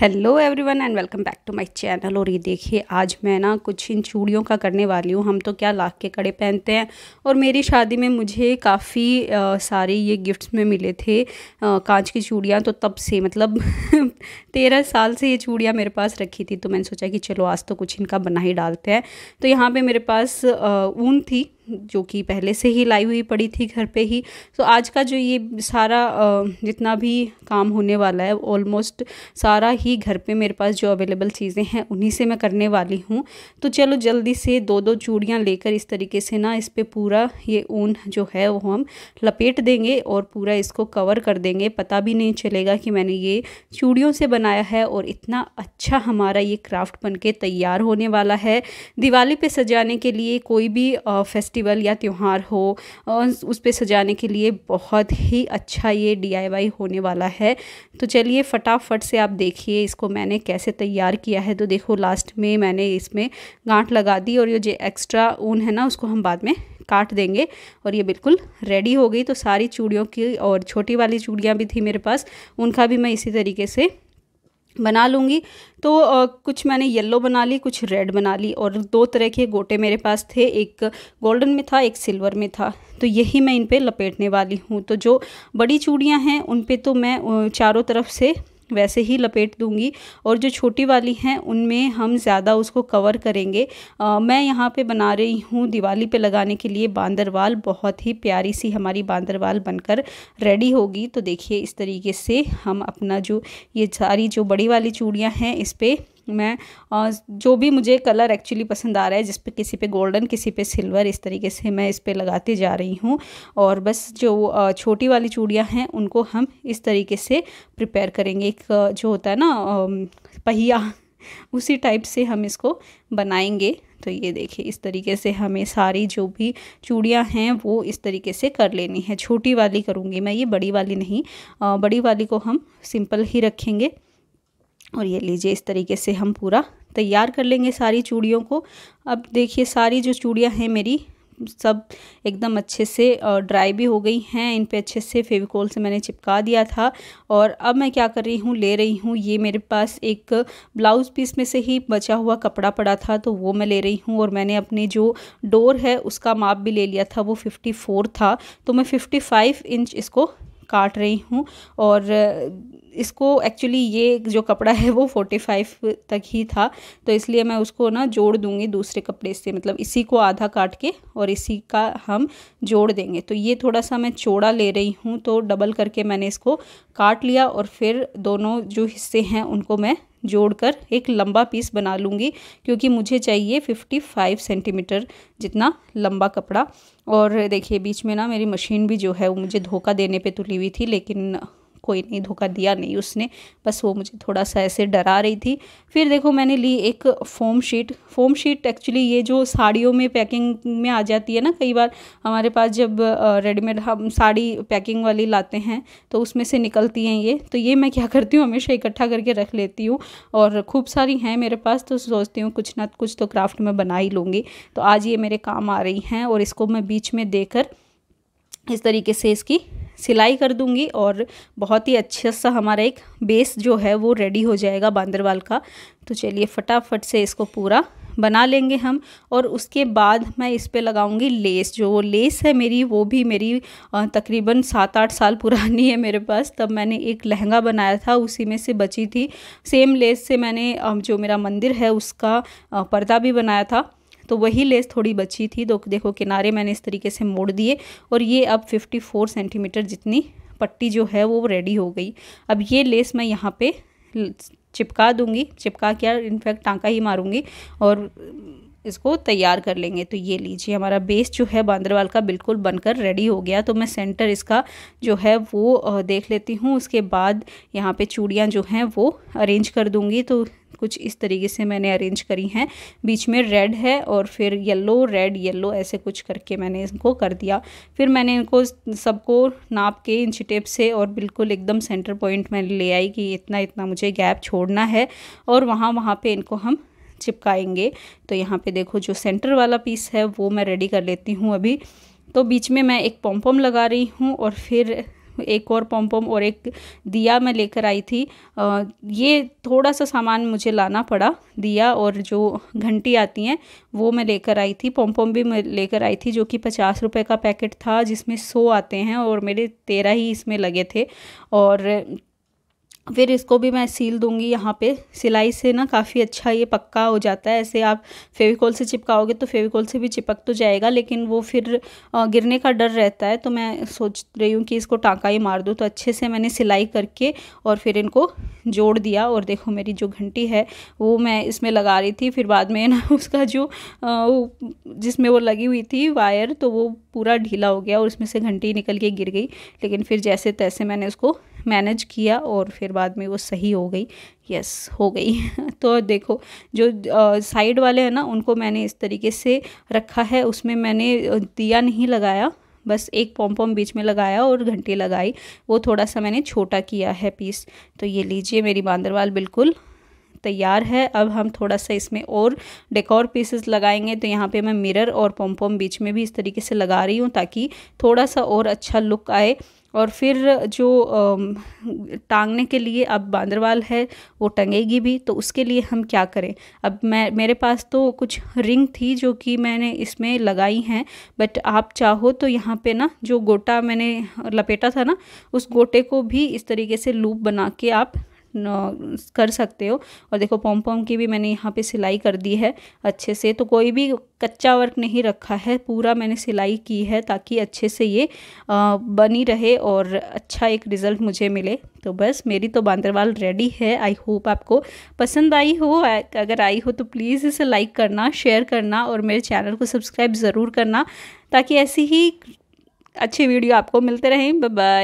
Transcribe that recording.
hello everyone and welcome back to my channel और ये देखिए आज मैं ना कुछ इन चूड़ियों का करने वाली हूँ हम तो क्या लाख के कड़े पहनते हैं और मेरी शादी में मुझे काफ़ी सारे ये गिफ्ट्स में मिले थे कांच की चूड़ियाँ तो तब से मतलब तेरह साल से ये चूड़ियाँ मेरे पास रखी थी तो मैंने सोचा कि चलो आज तो कुछ इनका बना ही डालते हैं तो यहाँ पर मेरे पास ऊन थी जो कि पहले से ही लाई हुई पड़ी थी घर पे ही तो आज का जो ये सारा जितना भी काम होने वाला है ऑलमोस्ट सारा ही घर पे मेरे पास जो अवेलेबल चीज़ें हैं उन्हीं से मैं करने वाली हूँ तो चलो जल्दी से दो दो चूड़ियाँ लेकर इस तरीके से ना इस पर पूरा ये ऊन जो है वो हम लपेट देंगे और पूरा इसको कवर कर देंगे पता भी नहीं चलेगा कि मैंने ये चूड़ियों से बनाया है और इतना अच्छा हमारा ये क्राफ्ट बन तैयार होने वाला है दिवाली पर सजाने के लिए कोई भी फेस्ट फेस्टिवल या त्यौहार हो उस पर सजाने के लिए बहुत ही अच्छा ये डी होने वाला है तो चलिए फटाफट से आप देखिए इसको मैंने कैसे तैयार किया है तो देखो लास्ट में मैंने इसमें गांठ लगा दी और ये जो एक्स्ट्रा ऊन है ना उसको हम बाद में काट देंगे और ये बिल्कुल रेडी हो गई तो सारी चूड़ियों की और छोटी वाली चूड़ियाँ भी थी मेरे पास उनका भी मैं इसी तरीके से बना लूँगी तो आ, कुछ मैंने येलो बना ली कुछ रेड बना ली और दो तरह के गोटे मेरे पास थे एक गोल्डन में था एक सिल्वर में था तो यही मैं इन पर लपेटने वाली हूँ तो जो बड़ी चूड़ियाँ हैं उन पर तो मैं चारों तरफ से वैसे ही लपेट दूंगी और जो छोटी वाली हैं उनमें हम ज़्यादा उसको कवर करेंगे आ, मैं यहाँ पे बना रही हूँ दिवाली पे लगाने के लिए बांदरवाल बहुत ही प्यारी सी हमारी बांदरवाल बनकर रेडी होगी तो देखिए इस तरीके से हम अपना जो ये सारी जो बड़ी वाली चूड़ियाँ हैं इस पर मैं जो भी मुझे कलर एक्चुअली पसंद आ रहा है जिस पे किसी पे गोल्डन किसी पे सिल्वर इस तरीके से मैं इस पे लगाती जा रही हूँ और बस जो छोटी वाली चूड़ियाँ हैं उनको हम इस तरीके से प्रिपेयर करेंगे एक जो होता है ना पहिया उसी टाइप से हम इसको बनाएंगे तो ये देखिए इस तरीके से हमें सारी जो भी चूड़ियाँ हैं वो इस तरीके से कर लेनी है छोटी वाली करूँगी मैं ये बड़ी वाली नहीं बड़ी वाली को हम सिंपल ही रखेंगे और ये लीजिए इस तरीके से हम पूरा तैयार कर लेंगे सारी चूड़ियों को अब देखिए सारी जो चूड़ियाँ हैं मेरी सब एकदम अच्छे से ड्राई भी हो गई हैं इन पे अच्छे से फेविकोल से मैंने चिपका दिया था और अब मैं क्या कर रही हूँ ले रही हूँ ये मेरे पास एक ब्लाउज़ पीस में से ही बचा हुआ कपड़ा पड़ा था तो वो मैं ले रही हूँ और मैंने अपने जो डोर है उसका माप भी ले लिया था वो फिफ्टी फोर था तो मैं फिफ्टी फाइव इंच इसको काट रही हूँ और इसको एक्चुअली ये जो कपड़ा है वो फोर्टी फाइव तक ही था तो इसलिए मैं उसको ना जोड़ दूंगी दूसरे कपड़े से मतलब इसी को आधा काट के और इसी का हम जोड़ देंगे तो ये थोड़ा सा मैं चौड़ा ले रही हूँ तो डबल करके मैंने इसको काट लिया और फिर दोनों जो हिस्से हैं उनको मैं जोड़कर एक लंबा पीस बना लूँगी क्योंकि मुझे चाहिए 55 सेंटीमीटर जितना लंबा कपड़ा और देखिए बीच में ना मेरी मशीन भी जो है वो मुझे धोखा देने पे तुली हुई थी लेकिन कोई नहीं धोखा दिया नहीं उसने बस वो मुझे थोड़ा सा ऐसे डरा रही थी फिर देखो मैंने ली एक foam sheet foam sheet actually ये जो साड़ियों में पैकिंग में आ जाती है ना कई बार हमारे पास जब रेडीमेड हम साड़ी पैकिंग वाली लाते हैं तो उसमें से निकलती हैं ये तो ये मैं क्या करती हूँ हमेशा इकट्ठा करके रख लेती हूँ और खूब सारी हैं मेरे पास तो सोचती हूँ कुछ ना कुछ तो क्राफ्ट में बना ही लूँगी तो आज ये मेरे काम आ रही हैं और इसको मैं बीच में देकर इस तरीके से इसकी सिलाई कर दूंगी और बहुत ही अच्छा सा हमारा एक बेस जो है वो रेडी हो जाएगा बांदरवाल का तो चलिए फटाफट से इसको पूरा बना लेंगे हम और उसके बाद मैं इस पर लगाऊंगी लेस जो वो लेस है मेरी वो भी मेरी तकरीबन सात आठ साल पुरानी है मेरे पास तब मैंने एक लहंगा बनाया था उसी में से बची थी सेम लेस से मैंने जो मेरा मंदिर है उसका पर्दा भी बनाया था तो वही लेस थोड़ी बची थी तो देखो किनारे मैंने इस तरीके से मोड़ दिए और ये अब फिफ्टी फोर सेंटीमीटर जितनी पट्टी जो है वो रेडी हो गई अब ये लेस मैं यहाँ पे चिपका दूँगी चिपका क्या इनफैक्ट टाँका ही मारूँगी और इसको तैयार कर लेंगे तो ये लीजिए हमारा बेस जो है बांद्रवाल का बिल्कुल बनकर रेडी हो गया तो मैं सेंटर इसका जो है वो देख लेती हूँ उसके बाद यहाँ पे चूड़ियाँ जो हैं वो अरेंज कर दूँगी तो कुछ इस तरीके से मैंने अरेंज करी हैं बीच में रेड है और फिर येलो रेड येलो ऐसे कुछ करके मैंने इनको कर दिया फिर मैंने इनको सबको नाप के इंच टेप से और बिल्कुल एकदम सेंटर पॉइंट मैंने ले आई कि इतना इतना मुझे गैप छोड़ना है और वहाँ वहाँ पर इनको हम चिपकाएंगे तो यहाँ पे देखो जो सेंटर वाला पीस है वो मैं रेडी कर लेती हूँ अभी तो बीच में मैं एक पॉम्पॉम लगा रही हूँ और फिर एक और पम्पम और एक दिया मैं लेकर आई थी ये थोड़ा सा सामान मुझे लाना पड़ा दिया और जो घंटी आती हैं वो मैं लेकर आई थी पम्पम भी मैं लेकर आई थी जो कि पचास रुपये का पैकेट था जिसमें सौ आते हैं और मेरे तेरह ही इसमें लगे थे और फिर इसको भी मैं सील दूंगी यहाँ पे सिलाई से ना काफ़ी अच्छा ये पक्का हो जाता है ऐसे आप फेविकॉल से चिपकाओगे तो फेविकॉल से भी चिपक तो जाएगा लेकिन वो फिर गिरने का डर रहता है तो मैं सोच रही हूँ कि इसको टाँका ही मार दूँ तो अच्छे से मैंने सिलाई करके और फिर इनको जोड़ दिया और देखो मेरी जो घंटी है वो मैं इसमें लगा रही थी फिर बाद में ना उसका जो जिसमें वो लगी हुई थी वायर तो वो पूरा ढीला हो गया और उसमें से घंटी निकल के गिर गई लेकिन फिर जैसे तैसे मैंने उसको मैनेज किया और फिर बाद में वो सही हो गई यस हो गई तो देखो जो साइड वाले हैं ना उनको मैंने इस तरीके से रखा है उसमें मैंने दिया नहीं लगाया बस एक पॉम पॉम बीच में लगाया और घंटी लगाई वो थोड़ा सा मैंने छोटा किया है पीस तो ये लीजिए मेरी बांदरवाल बिल्कुल तैयार है अब हम थोड़ा सा इसमें और डेकोर पीसेस लगाएंगे तो यहाँ पे मैं मिरर और पॉम पॉम बीच में भी इस तरीके से लगा रही हूँ ताकि थोड़ा सा और अच्छा लुक आए और फिर जो टांगने के लिए अब बांदरवाल है वो टंगेगी भी तो उसके लिए हम क्या करें अब मैं मेरे पास तो कुछ रिंग थी जो कि मैंने इसमें लगाई हैं बट आप चाहो तो यहाँ पे ना जो गोटा मैंने लपेटा था ना उस गोटे को भी इस तरीके से लूप बना के आप कर सकते हो और देखो पम पॉम की भी मैंने यहाँ पे सिलाई कर दी है अच्छे से तो कोई भी कच्चा वर्क नहीं रखा है पूरा मैंने सिलाई की है ताकि अच्छे से ये आ, बनी रहे और अच्छा एक रिज़ल्ट मुझे मिले तो बस मेरी तो बांदरवाल रेडी है आई होप आपको पसंद आई हो अगर आई हो तो प्लीज़ इसे लाइक करना शेयर करना और मेरे चैनल को सब्सक्राइब ज़रूर करना ताकि ऐसी ही अच्छी वीडियो आपको मिलते रहें बाय